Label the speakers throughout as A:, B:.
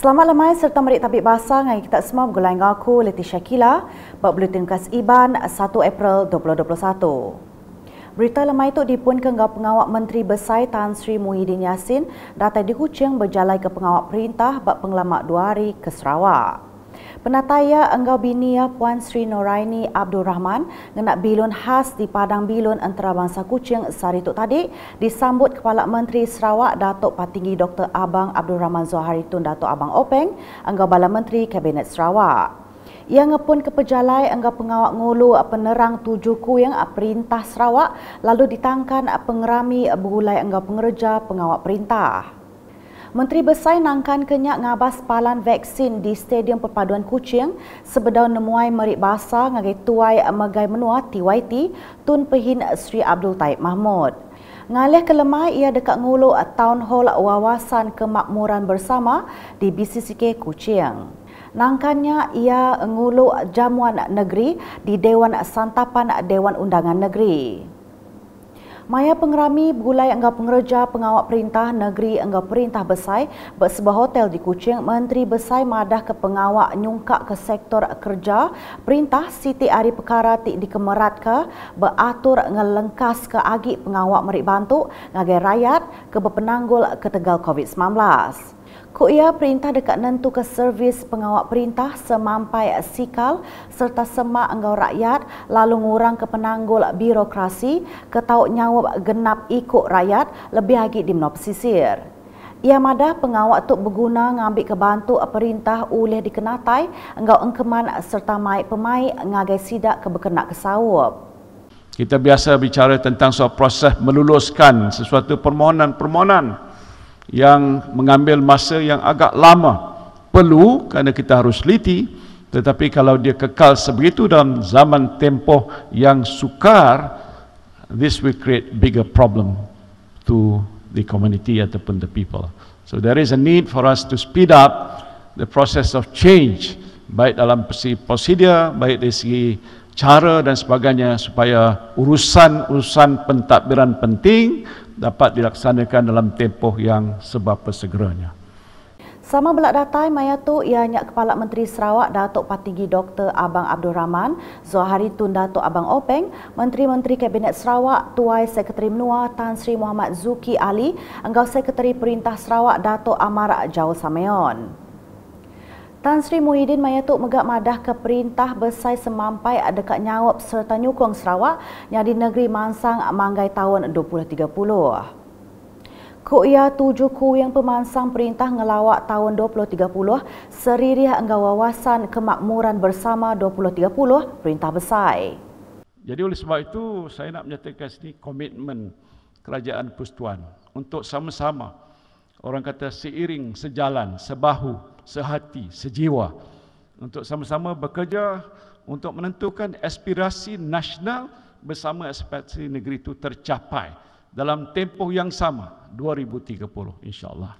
A: Selamat lemai serta merik tabik bahasa dengan kita semua bergulai dengan aku, Leti Shakila, buat Bulletin Kas Iban 1 April 2021. Berita lemai itu dipun ke pengawak Menteri Besar Tan Sri Muhyiddin Yassin datang di Kuching berjalan ke pengawak perintah buat penglamak dua hari ke Sarawak. Penataya Enggau Bini ya, Puan Sri Noraini Abdul Rahman ngenak bilun khas di Padang Bilun Antarabangsa kucing Sari itu Tadi disambut Kepala Menteri Sarawak Datuk Patinggi Dr. Abang Abdul Rahman Zohari Tun Datuk Abang Openg Enggau Bala Menteri Kabinet Sarawak. Ia ngepun ke pejalai enggak pengawak ngulu penerang tujuh yang perintah Sarawak lalu ditangkan pengerami bulai enggak pengerja pengawak perintah. Menteri Besar Nangkan Kenyak ngabas palan vaksin di Stadium Perpaduan Kuching sebedau nemuai merik bahasa ngagai tuai megai menua TYT Tun Pehin Sri Abdul Taib Mahmud. Ngalih kelemah ia dekat ngulu Town Hall Wawasan Kemakmuran Bersama di BCCK Kuching. Nangkannya ia ngulu jamuan negeri di Dewan Santapan Dewan Undangan Negeri. Maya pengerami bergulai enggak pengerja pengawak perintah negeri enggak perintah besai bersebuah hotel di Kuching Menteri Besai madah ke pengawak nyungkak ke sektor kerja perintah Siti Ari Pekara di dikemerat ke beratur ngelengkas ke agi pengawak merik bantu ngagai rakyat ke bepenanggul ke tegal COVID-19. Kuia perintah dekat nentu ke servis pengawak perintah semampai sikal serta semak engkau rakyat lalu ngurang ke penanggul birokrasi ketauk nyawab genap ikut rakyat lebih lagi di menop sisir. Ia madah pengawak tu berguna ngambil ke bantu perintah oleh dikenatai engkau engkeman serta maik pemai ngagai sidak ke berkenak ke
B: Kita biasa bicara tentang soal proses meluluskan sesuatu permohonan-permohonan yang mengambil masa yang agak lama perlu kerana kita harus liti. tetapi kalau dia kekal sebegitu dalam zaman tempoh yang sukar this will create bigger problem to the community ataupun the people so there is a need for us to speed up the process of change baik dalam segi prosedur baik dari segi cara dan sebagainya supaya urusan-urusan pentadbiran penting dapat dilaksanakan dalam tempoh yang sebab segeranya.
A: Sama belak datai maya tu ianya Kepala Menteri Sarawak Datuk Patigi Dr. Abang Abdul Rahman, Zohari Tun Datuk Abang Openg, Menteri-Menteri Kabinet Sarawak Tuai Sekretari Menua Tan Sri Muhammad Zuki Ali, Engau Sekretari Perintah Sarawak Datuk Amar Jauh Sameon. Tan Sri Muhyiddin Mayatuk megak madah ke perintah besai semampai dekat Nyawab serta Nyukong Sarawak yang di negeri Mansang Manggai tahun 2030. Kok ia tujuh ku yang pemansang perintah ngelawak tahun 2030 seririh enggak wawasan kemakmuran bersama 2030 perintah besar.
B: Jadi oleh sebab itu saya nak menyatakan sini komitmen kerajaan Pustuan untuk sama-sama orang kata seiring, sejalan, sebahu sehati, sejiwa untuk sama-sama bekerja untuk menentukan aspirasi nasional bersama aspirasi negeri itu tercapai dalam tempoh yang sama 2030 insyaAllah.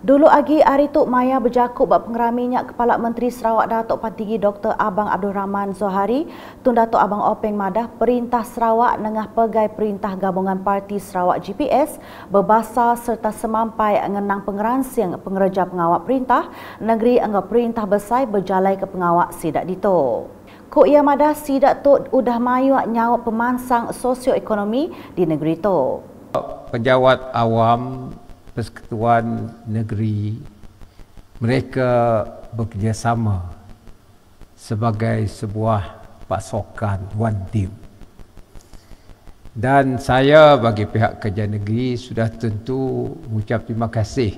A: Dulu lagi hari tu Maya berjakup buat pengeraminya Kepala Menteri Sarawak Datuk Patigi Dr. Abang Abdul Rahman Zohari Tun Datuk Abang Openg Madah Perintah Sarawak Nengah Pegai Perintah Gabungan Parti Sarawak GPS Berbasa serta semampai Ngenang pengeransing pengerja pengawak perintah Negeri Engga Perintah Besai berjalan ke pengawak sidak dito Kok ia madah sidak tu Udah mayu nyawa pemansang sosioekonomi di negeri tu
C: Pejabat awam persekutuan negeri mereka bekerjasama sebagai sebuah pasukan one team dan saya bagi pihak kerja negeri sudah tentu mengucap terima kasih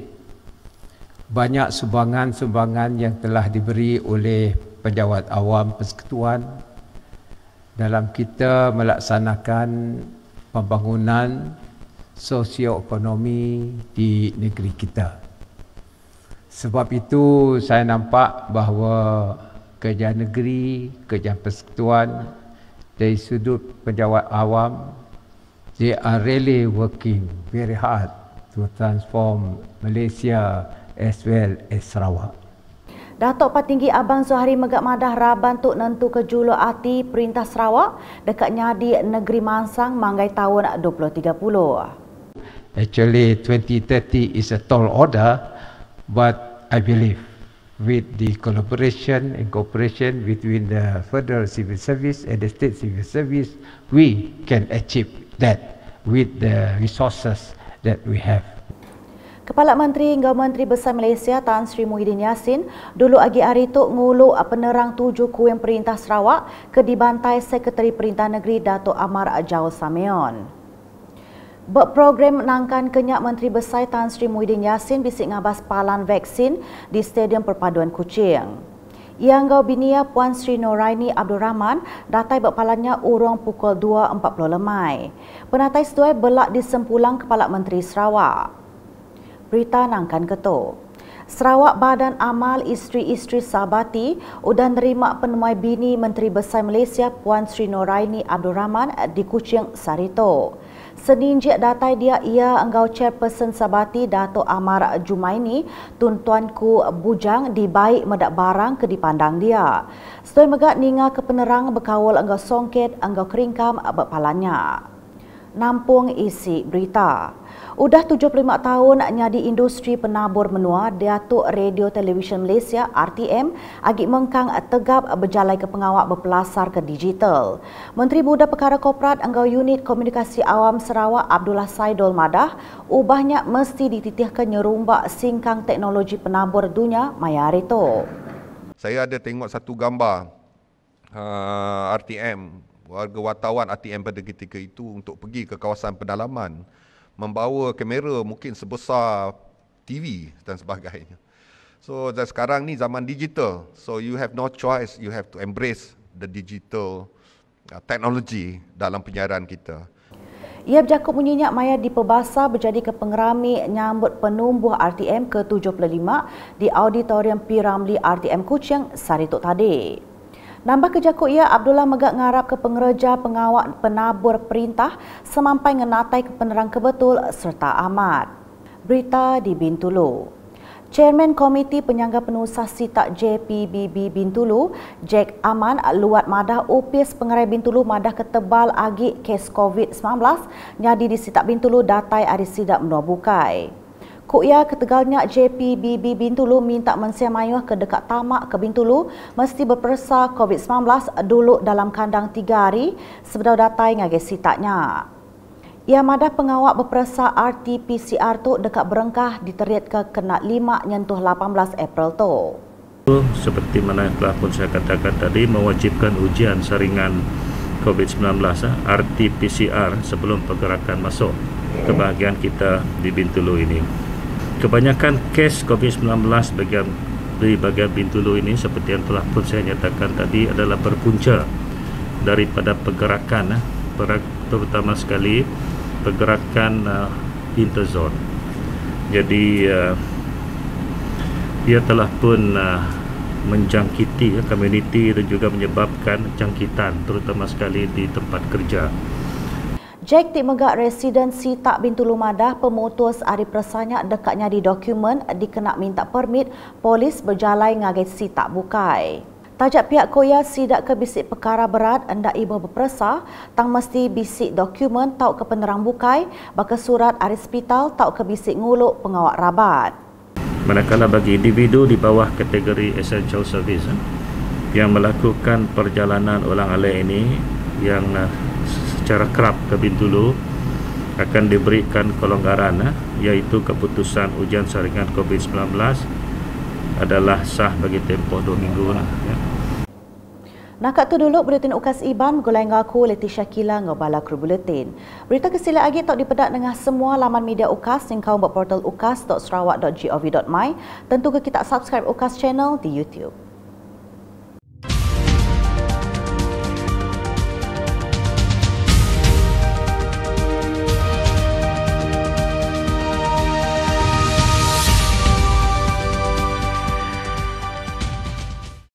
C: banyak sumbangan-sumbangan yang telah diberi oleh penjawat awam persekutuan dalam kita melaksanakan pembangunan sosioekonomi di negeri kita. Sebab itu saya nampak bahawa kerja negeri, kerja persekutuan dari sudut pejabat awam they are really working very hard to transform Malaysia as well as Sarawak.
A: Datuk Patinggi Abang Zuhari Megat Madah Raban Tuk Nentu ke Ati Perintah Sarawak dekat Nyadi Negeri Mansang Manggai tahun 2030
C: actually 2030 is a tall order but i believe with the collaboration and cooperation between the federal civil service and the state civil service we can achieve that with the resources that we have
A: Kepala Menteri Enggau Menteri Besar Malaysia Tan Sri Muhyiddin Yassin dulu agi hari tu ngulu penerang tujuh kuim perintah Sarawak ke dibantai Sekretari Perintah Negeri Dato' Amar Jauh Sameon. Berprogram menangkan kenyak Menteri Besar Tan Sri Muhyiddin Yassin bisik ngabas palan vaksin di Stadium Perpaduan Kuching. Yang gau binia Puan Sri Noraini Abdul Rahman datai berpalannya urung pukul 2.40 lemai. Penatai setuai belak disempulang Kepala Menteri Sarawak. Berita nangkan ketuk. Sarawak Badan Amal Isteri-Isteri Sabati sudah nerima penemui bini Menteri Besar Malaysia Puan Sri Noraini Abdul Rahman di Kuching Sarito. Seninjik datai dia ia engkau chairperson Sabati Dato' Amar Jumaini tuntuanku bujang dibaik medak barang ke dipandang dia. Setelah megat ninga ke penerang berkawal engkau songket engkau keringkam berpalanya nampung isi berita. Udah 75 tahun nyadi industri penabur menua Datuk Radio televisyen Malaysia RTM agi mengkang tegap berjalan ke pengawak berpelasar ke digital. Menteri Muda Perkara Korporat Anggau Unit Komunikasi Awam Sarawak Abdullah Saidul Madah ubahnya mesti dititih ke nyerumbak singkang teknologi penabur dunia maya itu. Saya
D: ada tengok satu gambar uh, ha, RTM warga wartawan ATM pada ketika itu untuk pergi ke kawasan pedalaman membawa kamera mungkin sebesar TV dan sebagainya. So dan sekarang ni zaman digital. So you have no choice, you have to embrace the digital uh, technology dalam penyiaran kita.
A: Ia berjakut menyinyak maya di Pebasar berjadi kepengerami nyambut penumbuh RTM ke-75 di Auditorium Piramli RTM Kuching, Sari Tok Tadik. Nambah kejakut ia, Abdullah Megat mengharap ke pengereja pengawak penabur perintah semampai mengenatai penerang kebetul serta amat. Berita di Bintulu Chairman Komiti Penyangga Penusah Sitak JPBB Bintulu, Jack Aman Luat Madah Upis Pengerai Bintulu Madah Ketebal agi Kes COVID-19 Nyadi di Sitak Bintulu Datai Arisidak Menua Bukai. Kok ya ketegalnya JP BB Bintulu minta mensia mayuh ke dekat tamak ke Bintulu mesti berpersa COVID-19 dulu dalam kandang tiga hari sebelum datang ngagi sitaknya. Ia madah pengawak berperasa RT-PCR tu dekat berengkah diteriat ke kena 5 nyentuh 18 April tu.
D: Seperti mana yang telah pun saya katakan tadi, mewajibkan ujian saringan COVID-19, eh, RT-PCR sebelum pergerakan masuk ke bahagian kita di Bintulu ini kebanyakan kes COVID-19 bagian di bagian Bintulu ini seperti yang telah pun saya nyatakan tadi adalah berpunca daripada pergerakan eh, terutama sekali pergerakan uh, eh, interzone jadi eh, ia telah pun uh, menjangkiti uh, community dan juga menyebabkan jangkitan terutama sekali di tempat kerja
A: Jack Tik Megak Residensi Tak Bintu Lumadah pemutus Ari Persanya dekatnya di dokumen dikenak minta permit polis berjalan ngagai si tak bukai. Tajak pihak Koya sidak ke bisik perkara berat anda ibu berpersa tang mesti bisik dokumen tau ke penerang bukai baka surat Ari Spital tau ke bisik nguluk pengawak rabat.
D: Manakala bagi individu di bawah kategori essential service eh, yang melakukan perjalanan ulang alai ini yang eh, secara kerap terlebih dulu akan diberikan kelonggaran eh, iaitu keputusan ujian saringan COVID-19 adalah sah bagi tempoh dua minggu lah, ya.
A: Nak kat tu dulu buletin UKAS Iban gulai ngaku Leticia Kila ngobala kru buletin. Berita kesila lagi tak dipedak dengan semua laman media UKAS yang kau buat portal ukas.sarawak.gov.my. Tentu ke kita subscribe UKAS channel di YouTube.